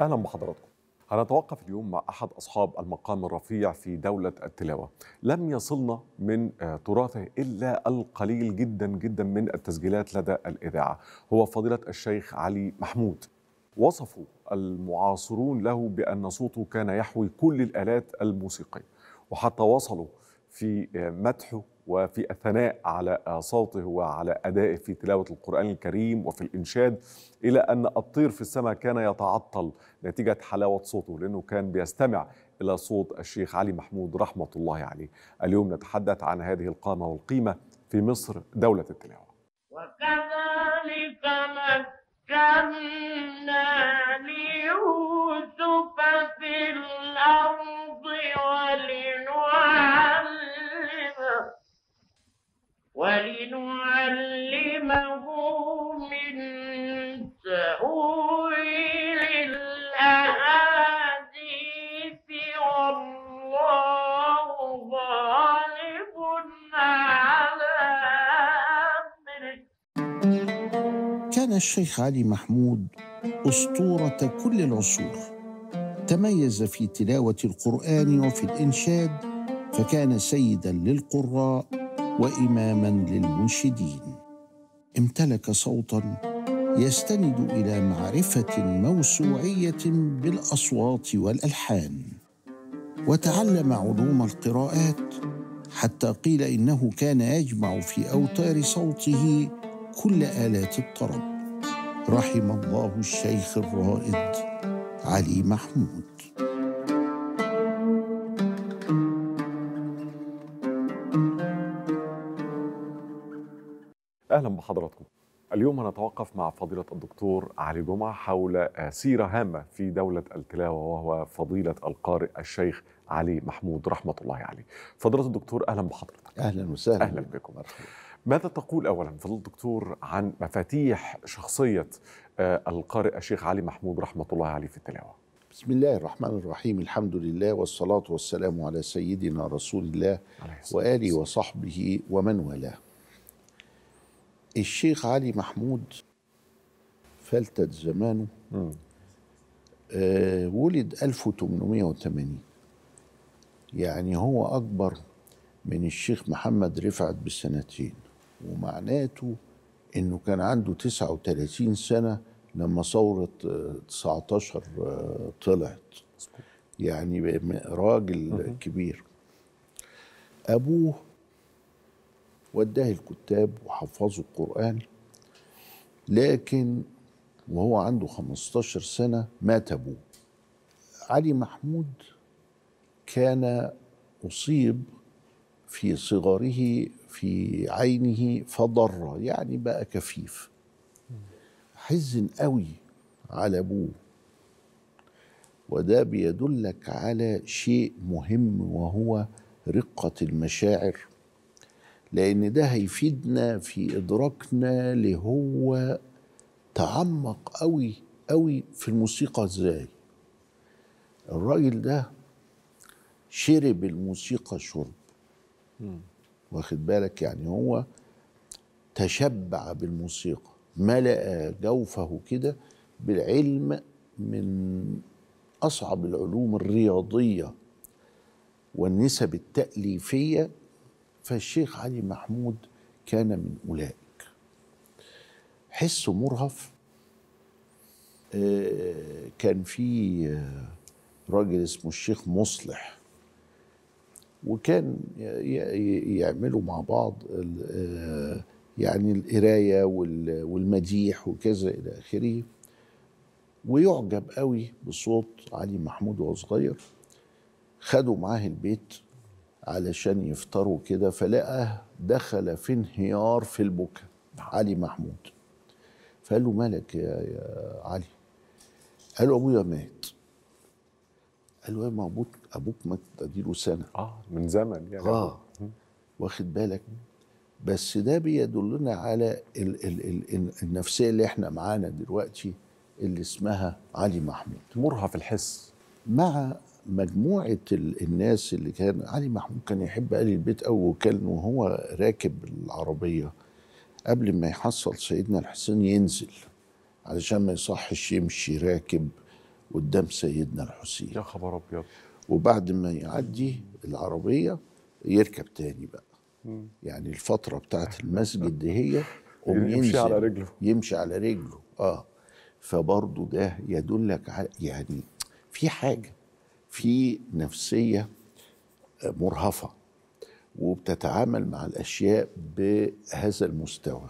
أهلا بحضراتكم هنتوقف اليوم مع أحد أصحاب المقام الرفيع في دولة التلاوة لم يصلنا من آه، تراثه إلا القليل جدا جدا من التسجيلات لدى الإذاعة هو فضيلة الشيخ علي محمود وصفوا المعاصرون له بأن صوته كان يحوي كل الآلات الموسيقية وحتى وصلوا في آه، مدحه وفي الثناء على صوته وعلى أدائه في تلاوة القرآن الكريم وفي الإنشاد إلى أن الطير في السماء كان يتعطل نتيجة حلاوة صوته لأنه كان بيستمع إلى صوت الشيخ علي محمود رحمة الله عليه اليوم نتحدث عن هذه القامة والقيمة في مصر دولة التلاوة وكذلك مكنا ليوسف في الأرض ولنعلمه من تأويل الأحاديث والله غالب على أمره كان الشيخ علي محمود أسطورة كل العصور تميز في تلاوة القرآن وفي الإنشاد فكان سيدا للقراء واماما للمنشدين امتلك صوتا يستند الى معرفه موسوعيه بالاصوات والالحان وتعلم علوم القراءات حتى قيل انه كان يجمع في اوتار صوته كل الات الطرب رحم الله الشيخ الرائد علي محمود أهلا بحضراتكم اليوم هنتوقف مع فضيلة الدكتور علي جمعة حول آه، سيرة هامة في دولة التلاوة وهو فضيلة القارئ الشيخ علي محمود رحمة الله عليه فضيلة الدكتور أهلا بحضرتك أهلا وسهلا أهلا بكم ماذا تقول أولا فضيلة الدكتور عن مفاتيح شخصية آه، القارئ الشيخ علي محمود رحمة الله عليه في التلاوة بسم الله الرحمن الرحيم الحمد لله والصلاة والسلام على سيدنا رسول الله وآله وصحبه ومن والاه الشيخ علي محمود فلتت زمانه آه ولد 1880 يعني هو أكبر من الشيخ محمد رفعت بسنتين ومعناته انه كان عنده 39 سنه لما ثوره 19 آه، آه، طلعت يعني راجل كبير ابوه وداه الكتاب وحفظوا القرآن لكن وهو عنده 15 سنة مات أبوه علي محمود كان أصيب في صغره في عينه فضر يعني بقى كفيف حزن قوي على أبوه وده بيدلك على شيء مهم وهو رقة المشاعر لأن ده هيفيدنا في إدراكنا لهو تعمق قوي قوي في الموسيقى إزاي الراجل ده شرب الموسيقى شرب واخد بالك يعني هو تشبع بالموسيقى ملأ جوفه كده بالعلم من أصعب العلوم الرياضية والنسب التأليفية فالشيخ علي محمود كان من أولئك حسه مرهف آه، كان في آه، راجل اسمه الشيخ مصلح وكان يعملوا مع بعض آه، يعني القراية والمديح وكذا إلى آخره ويعجب قوي بصوت علي محمود وهو صغير خدوا معاه البيت علشان يفطروا كده فلقى دخل في انهيار في البكاء علي محمود فقال له مالك يا, يا علي قال له ابويا مات قال له يا ما ابوك ابوك مات اديله سنه اه من زمن يعني اه واخد بالك بس ده بيدلنا على ال ال ال النفسيه اللي احنا معانا دلوقتي اللي اسمها علي محمود مرهف الحس مع مجموعه الناس اللي كان علي محمود كان يحب قال البيت أوي وكان وهو راكب العربيه قبل ما يحصل سيدنا الحسين ينزل علشان ما يصحش يمشي راكب قدام سيدنا الحسين يا خبر ابيض وبعد ما يعدي العربيه يركب تاني بقى يعني الفتره بتاعت المسجد دي هي يمشي على رجله يمشي على رجله اه فبرضه ده يدلك على يعني في حاجه في نفسيه آه، مرهفه وبتتعامل مع الاشياء بهذا المستوى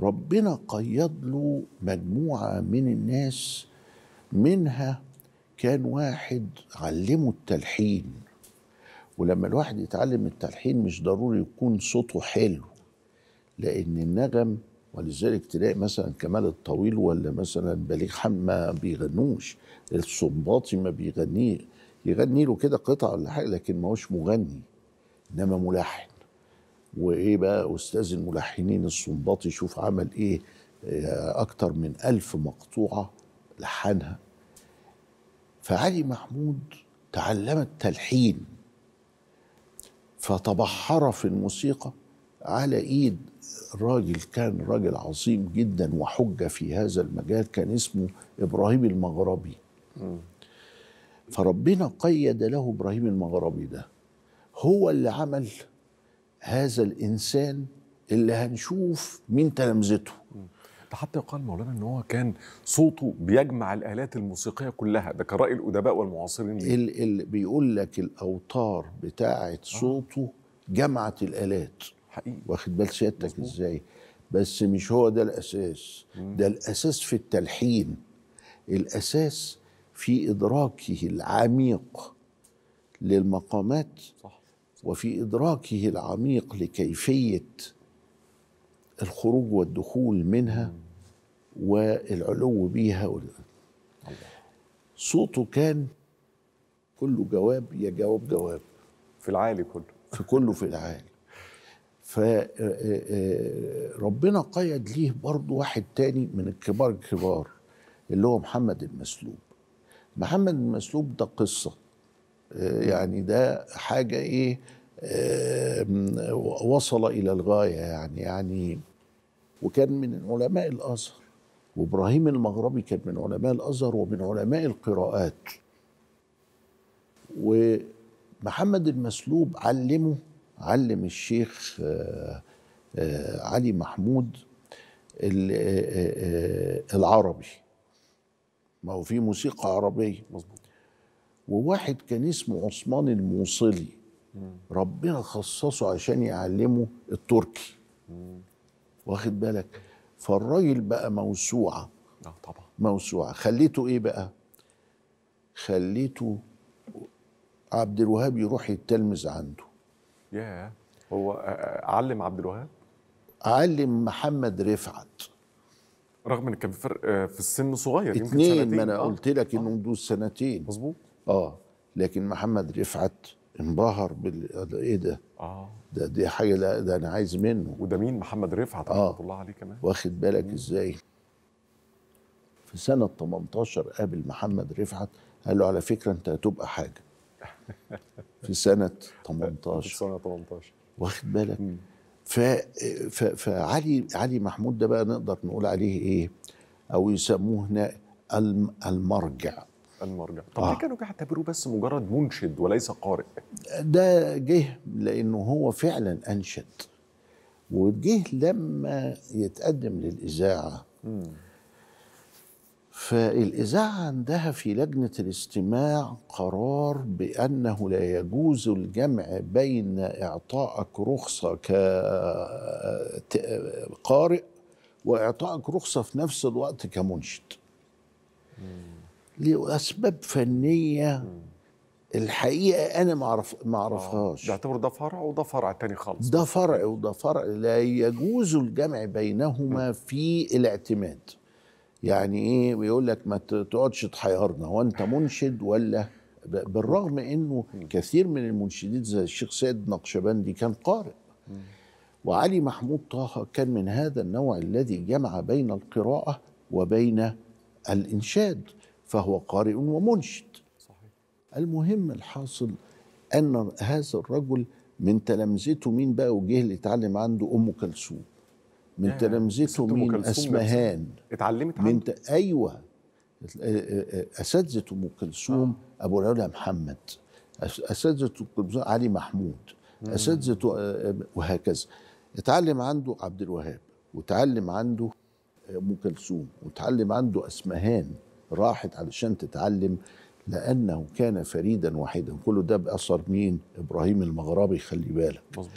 ربنا قيض له مجموعه من الناس منها كان واحد علمه التلحين ولما الواحد يتعلم التلحين مش ضروري يكون صوته حلو لان النغم ولذلك تلاقي مثلا كمال الطويل ولا مثلا بليغ حمام ما بيغنوش الصنباطي ما بيغنيه يغني له كده قطعه ولا حاجه لكن ما هوش مغني انما ملحن وايه بقى استاذ الملحنين الصنباطي شوف عمل ايه آه، اكتر من ألف مقطوعه لحنها فعلي محمود تعلم التلحين فتبحر في الموسيقى على ايد راجل كان راجل عظيم جدا وحجه في هذا المجال كان اسمه ابراهيم المغربي فربنا قيد له ابراهيم المغربي ده هو اللي عمل هذا الانسان اللي هنشوف مين تلامذته ده حتى يقال مولانا ان هو كان صوته بيجمع الالات الموسيقيه كلها ده كان راي الادباء والمعاصرين ال ال بيقول لك الاوتار بتاعه آه. صوته جمعت الالات حقيقي واخد بال سيادتك ازاي بس مش هو ده الاساس مم. ده الاساس في التلحين الاساس في ادراكه العميق للمقامات صح. وفي ادراكه العميق لكيفيه الخروج والدخول منها مم. والعلو بيها وال... صوته كان كله جواب يا جواب جواب في العالي كله في كله في العالي فربنا قيد ليه برضه واحد تاني من الكبار الكبار اللي هو محمد المسلوب محمد المسلوب ده قصة آه، يعني ده حاجة ايه آه، وصل إلى الغاية يعني يعني وكان من علماء الأزهر وابراهيم المغربي كان من علماء الازهر ومن علماء القراءات ومحمد المسلوب علمه علم الشيخ آه، آه، علي محمود آه، العربي ما هو في موسيقى عربية مظبوط وواحد كان اسمه عثمان الموصلي ربنا خصصه عشان يعلمه التركي واخد بالك فالراجل بقى موسوعة اه طبعا موسوعة خليته ايه بقى خليته عبد الوهاب يروح يتلمذ عنده ياه yeah. هو آه، آه، علم عبد الوهاب علم محمد رفعت رغم ان كان في فرق آه، في السن صغير يمكن سنتين ما انا آه. قلت لك انه دول سنتين مظبوط اه لكن محمد رفعت انبهر بال ايه ده؟ اه ده دي حاجه لا ده انا عايز منه وده مين محمد رفعت آه. رحمه الله عليه كمان واخد بالك مم. ازاي؟ في سنه 18 قابل محمد رفعت قال له على فكره انت هتبقى حاجه في سنه 18 في سنه 18 واخد بالك ف... ف... فعلي علي محمود ده بقى نقدر نقول عليه ايه او يسموه هنا المرجع المرجع طب آه. كانوا بيعتبروه بس مجرد منشد وليس قارئ ده جه لانه هو فعلا انشد وجه لما يتقدم للاذاعه مم. فالإذاعة عندها في لجنة الاستماع قرار بأنه لا يجوز الجمع بين إعطائك رخصة كقارئ وإعطائك رخصة في نفس الوقت كمنشد لأسباب فنية الحقيقة أنا ما آه، أعرفهاش يعتبر ده فرع وده فرع تاني خالص ده فرع وده فرع لا يجوز الجمع بينهما في الاعتماد يعني ايه بيقول لك ما تقعدش تحيرنا هو انت منشد ولا بالرغم انه كثير من المنشدين زي الشيخ سيد نقشبندي كان قارئ وعلي محمود طه كان من هذا النوع الذي جمع بين القراءه وبين الانشاد فهو قارئ ومنشد صحيح. المهم الحاصل ان هذا الرجل من تلامذته مين بقى وجه اللي اتعلم عنده ام كلثوم من تلامذته من اسمهان اتعلمت عنه من ت... ايوه اساتذه ام كلثوم آه. ابو العلا محمد اساتذه علي محمود اساتذه آه، وهكذا اتعلم عنده عبد الوهاب وتعلم عنده ام كلثوم وتعلم عنده اسمهان راحت علشان تتعلم لانه كان فريدا وحيدا كله ده باثر مين ابراهيم المغربي خلي بالك مظبوط.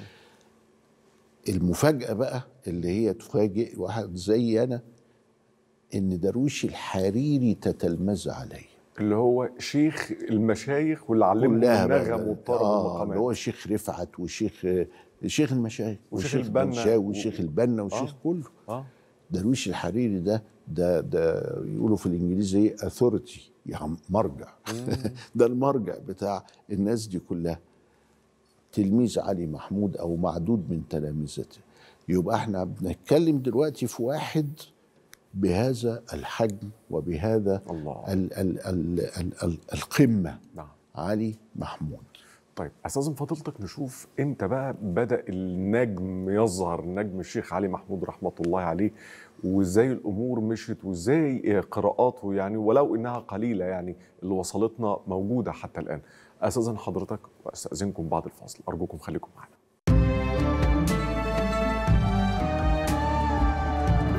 المفاجاه بقى اللي هي تفاجئ واحد زي انا ان درويش الحريري تتلمذ علي اللي هو شيخ المشايخ واللي علمنا النغم والطرب آه والمقامات اللي هو شيخ رفعت وشيخ شيخ المشايخ وشيخ, وشيخ البنا وشيخ البنا وشيخ آه كله آه درويش الحريري ده ده ده يقولوا في الانجليزي اثورتي يعني مرجع ده المرجع بتاع الناس دي كلها تلميذ علي محمود او معدود من تلامذته يبقى احنا بنتكلم دلوقتي في واحد بهذا الحجم وبهذا الله. الـ الـ الـ الـ الـ القمه نعم. علي محمود طيب استاذن فضيلتك نشوف امتى بقى بدا النجم يظهر نجم الشيخ علي محمود رحمه الله عليه وازاي الامور مشت وازاي قراءاته يعني ولو انها قليله يعني اللي وصلتنا موجوده حتى الان استاذن حضرتك واستاذنكم بعد الفاصل ارجوكم خليكم معنا